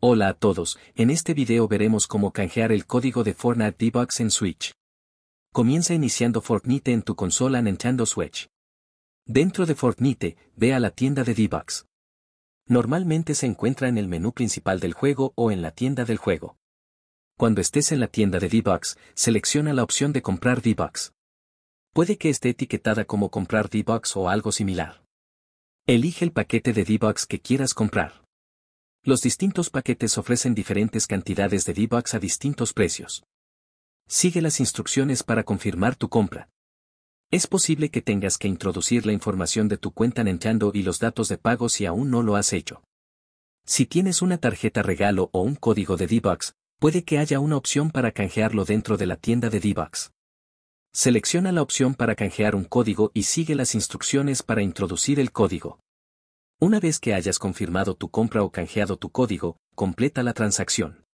Hola a todos, en este video veremos cómo canjear el código de Fortnite Bucks en Switch. Comienza iniciando Fortnite en tu consola Nintendo Switch. Dentro de Fortnite, ve a la tienda de D-Box. Normalmente se encuentra en el menú principal del juego o en la tienda del juego. Cuando estés en la tienda de Bucks, selecciona la opción de comprar Debugs. Puede que esté etiquetada como comprar Bucks o algo similar. Elige el paquete de D-Box que quieras comprar los distintos paquetes ofrecen diferentes cantidades de v a distintos precios. Sigue las instrucciones para confirmar tu compra. Es posible que tengas que introducir la información de tu cuenta Nintendo y los datos de pago si aún no lo has hecho. Si tienes una tarjeta regalo o un código de v puede que haya una opción para canjearlo dentro de la tienda de v Selecciona la opción para canjear un código y sigue las instrucciones para introducir el código. Una vez que hayas confirmado tu compra o canjeado tu código, completa la transacción.